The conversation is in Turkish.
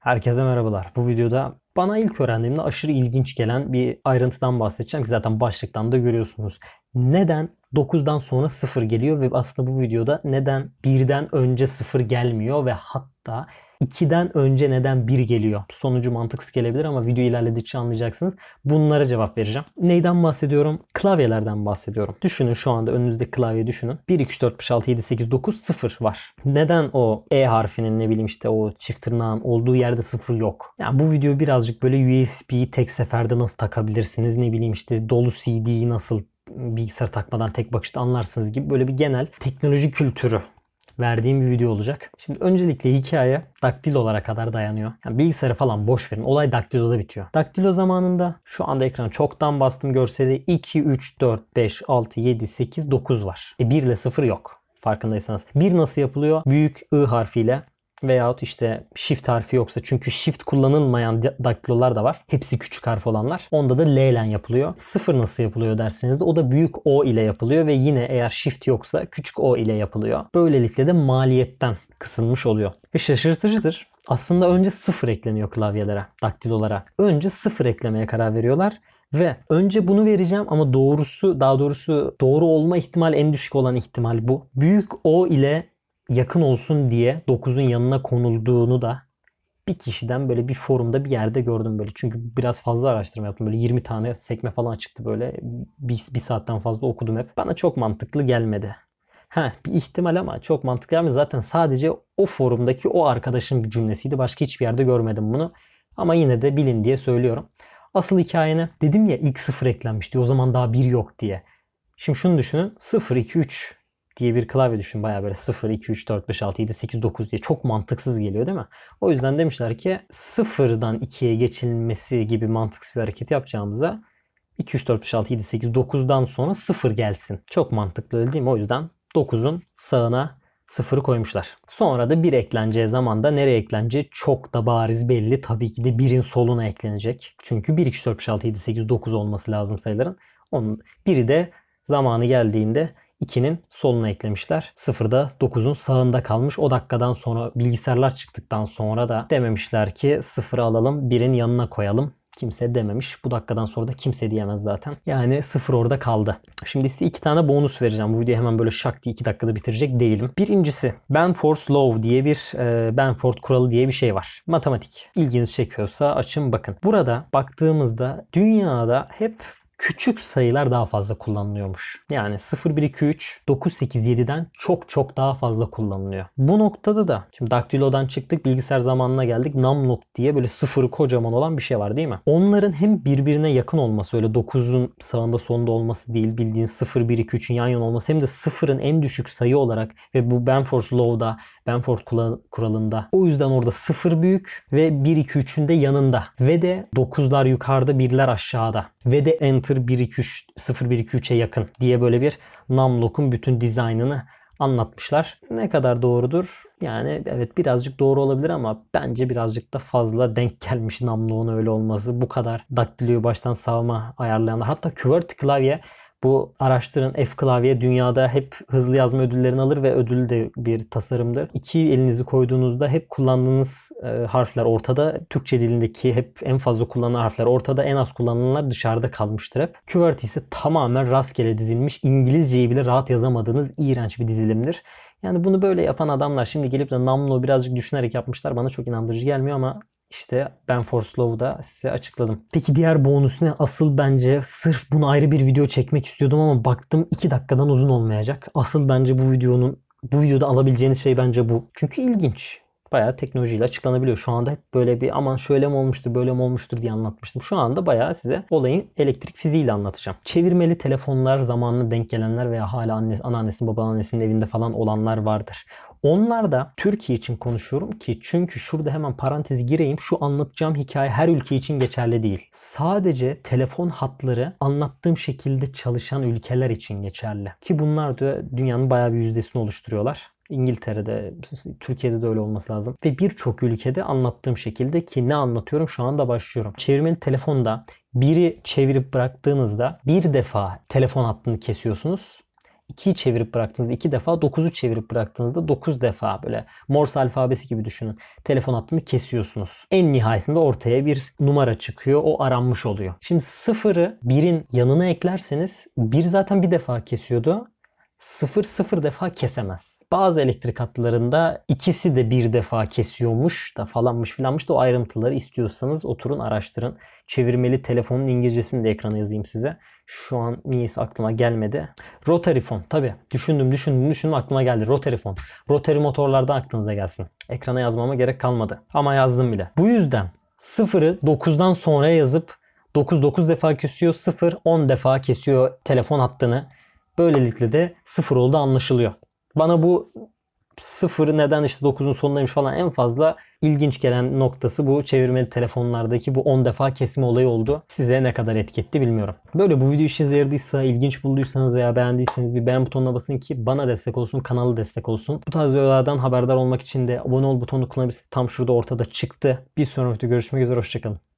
Herkese merhabalar. Bu videoda bana ilk öğrendiğimde aşırı ilginç gelen bir ayrıntıdan bahsedeceğim ki zaten başlıktan da görüyorsunuz. Neden 9'dan sonra 0 geliyor ve aslında bu videoda neden 1'den önce 0 gelmiyor ve hatta 2'den önce neden 1 geliyor? Sonucu mantıksız gelebilir ama video ilerledikçe anlayacaksınız. Bunlara cevap vereceğim. Neyden bahsediyorum? Klavyelerden bahsediyorum. Düşünün şu anda önünüzde klavye düşünün. 1, 2, 3, 4, 5, 6, 7, 8, 9, 0 var. Neden o E harfinin ne bileyim işte o çift tırnağın olduğu yerde 0 yok? Yani bu video birazcık böyle USB'yi tek seferde nasıl takabilirsiniz? Ne bileyim işte dolu CD'yi nasıl bilgisayar takmadan tek bakışta anlarsınız gibi böyle bir genel teknoloji kültürü verdiğim bir video olacak. Şimdi öncelikle hikaye daktilolara kadar dayanıyor. Yani bilgisayarı falan boş verin. Olay daktiloda bitiyor. Daktilo zamanında şu anda ekranı çoktan bastım görseli 2, 3, 4, 5, 6, 7, 8, 9 var. E 1 ile 0 yok farkındaysanız. Bir nasıl yapılıyor? Büyük I harfiyle Veyahut işte shift harfi yoksa çünkü shift kullanılmayan daktilolar da var. Hepsi küçük harf olanlar. Onda da L ile yapılıyor. Sıfır nasıl yapılıyor derseniz de o da büyük O ile yapılıyor ve yine eğer shift yoksa küçük O ile yapılıyor. Böylelikle de maliyetten kısılmış oluyor. Ve şaşırtıcıdır. Aslında önce sıfır ekleniyor klavyelere, daktilolara. Önce sıfır eklemeye karar veriyorlar ve önce bunu vereceğim ama doğrusu daha doğrusu doğru olma ihtimal en düşük olan ihtimal bu. Büyük O ile yakın olsun diye 9'un yanına konulduğunu da bir kişiden böyle bir forumda bir yerde gördüm böyle. Çünkü biraz fazla araştırma yaptım. Böyle 20 tane sekme falan çıktı böyle. Bir, bir saatten fazla okudum hep. Bana çok mantıklı gelmedi. Ha bir ihtimal ama çok mantıklı ama zaten sadece o forumdaki o arkadaşın bir cümlesiydi. Başka hiçbir yerde görmedim bunu. Ama yine de bilin diye söylüyorum. Asıl hikayene dedim ya ilk sıfır eklenmişti. O zaman daha bir yok diye. Şimdi şunu düşünün. 0, 2, 3 diye bir klavye düşün. Baya böyle 0, 2, 3, 4, 5, 6, 7, 8, 9 diye çok mantıksız geliyor değil mi? O yüzden demişler ki 0'dan 2'ye geçilmesi gibi mantıksız bir hareket yapacağımıza 2, 3, 4, 5, 6, 7, 8, 9'dan sonra 0 gelsin. Çok mantıklı öyle değil mi? O yüzden 9'un sağına 0'ı koymuşlar. Sonra da bir ekleneceği zaman da nereye ekleneceği çok da bariz belli. Tabii ki de 1'in soluna eklenecek. Çünkü 1, 2, 3, 4, 5, 6, 7, 8, 9 olması lazım sayıların. Onun biri de zamanı geldiğinde 2'nin soluna eklemişler. 0'da 9'un sağında kalmış. O dakikadan sonra bilgisayarlar çıktıktan sonra da dememişler ki 0'ı alalım 1'in yanına koyalım kimse dememiş. Bu dakikadan sonra da kimse diyemez zaten. Yani 0 orada kaldı. Şimdi size iki tane bonus vereceğim. Bu videoyu hemen böyle şak diye iki dakikada bitirecek değilim. Birincisi Benford's Law diye bir e, Benford kuralı diye bir şey var. Matematik. İlginizi çekiyorsa açın bakın. Burada baktığımızda dünyada hep küçük sayılar daha fazla kullanılıyormuş. Yani 0, 1, 2, 3, 9, 8, 7'den çok çok daha fazla kullanılıyor. Bu noktada da şimdi daktilodan çıktık bilgisayar zamanına geldik. Numlock diye böyle sıfırı kocaman olan bir şey var değil mi? Onların hem birbirine yakın olması öyle 9'un sağında sonunda olması değil bildiğin 0, 1, 2, 3'ün yan yana olması hem de sıfırın en düşük sayı olarak ve bu Benford Law'da Benford kuralında. O yüzden orada 0 büyük ve 1, 2, 3'ün de yanında. Ve de 9'lar yukarıda 1'ler aşağıda ve de enter 1 2 yakın diye böyle bir numlock'un bütün dizaynını anlatmışlar. Ne kadar doğrudur? Yani evet birazcık doğru olabilir ama bence birazcık da fazla denk gelmiş namluğun öyle olması. Bu kadar daktiloyu baştan sağma ayarlayanlar. Hatta QWERTY klavye bu araştırın F klavye dünyada hep hızlı yazma ödüllerini alır ve ödül de bir tasarımdır. İki elinizi koyduğunuzda hep kullandığınız e, harfler ortada. Türkçe dilindeki hep en fazla kullanılan harfler ortada. En az kullanılanlar dışarıda kalmıştır hep. QWERTY ise tamamen rastgele dizilmiş. İngilizceyi bile rahat yazamadığınız iğrenç bir dizilimdir. Yani bunu böyle yapan adamlar şimdi gelip de namlo birazcık düşünerek yapmışlar. Bana çok inandırıcı gelmiyor ama işte ben Forslow'da size açıkladım. Peki diğer bonus ne? Asıl bence sırf bunu ayrı bir video çekmek istiyordum ama baktım 2 dakikadan uzun olmayacak. Asıl bence bu videonun bu videoda alabileceğiniz şey bence bu. Çünkü ilginç. Bayağı teknolojiyle açıklanabiliyor. Şu anda hep böyle bir aman şöyle mi olmuştur böyle mi olmuştur diye anlatmıştım. Şu anda bayağı size olayın elektrik fiziğiyle anlatacağım. Çevirmeli telefonlar zamanına denk gelenler veya hala annesi, anneannesinin babaannesinin evinde falan olanlar vardır. Onlar da Türkiye için konuşuyorum ki çünkü şurada hemen parantezi gireyim. Şu anlatacağım hikaye her ülke için geçerli değil. Sadece telefon hatları anlattığım şekilde çalışan ülkeler için geçerli. Ki bunlar da dünyanın bayağı bir yüzdesini oluşturuyorlar. İngiltere'de, Türkiye'de de öyle olması lazım. Ve birçok ülkede anlattığım şekilde ki ne anlatıyorum şu anda başlıyorum. Çevirmeli telefonda biri çevirip bıraktığınızda bir defa telefon hattını kesiyorsunuz 2'yi çevirip bıraktığınızda 2 defa 9'u çevirip bıraktığınızda 9 defa böyle Morse alfabesi gibi düşünün. Telefon hattını kesiyorsunuz. En nihayetinde ortaya bir numara çıkıyor. O aranmış oluyor. Şimdi sıfırı birin yanına eklerseniz bir zaten bir defa kesiyordu sıfır sıfır defa kesemez. Bazı elektrik hatlarında ikisi de bir defa kesiyormuş da falanmış filanmış da o ayrıntıları istiyorsanız oturun araştırın. Çevirmeli telefonun İngilizcesini de ekrana yazayım size. Şu an niyeyse aklıma gelmedi. Rotary fon tabi. Düşündüm düşündüm düşündüm aklıma geldi. Rotary fon. Rotary motorlardan aklınıza gelsin. Ekrana yazmama gerek kalmadı. Ama yazdım bile. Bu yüzden sıfırı 9'dan sonra yazıp 9 9 defa kesiyor 0 10 defa kesiyor telefon hattını. Böylelikle de 0 oldu anlaşılıyor. Bana bu 0 neden işte 9'un sonundaymış falan en fazla ilginç gelen noktası bu çevirmeli telefonlardaki bu 10 defa kesme olayı oldu. Size ne kadar etki bilmiyorum. Böyle bu video işinize yaradıysa, ilginç bulduysanız veya beğendiyseniz bir beğen butonuna basın ki bana destek olsun, kanalı destek olsun. Bu tarz videolardan haberdar olmak için de abone ol butonunu kullanabilirsiniz. Tam şurada ortada çıktı. Bir sonraki videoda görüşmek üzere, hoşçakalın.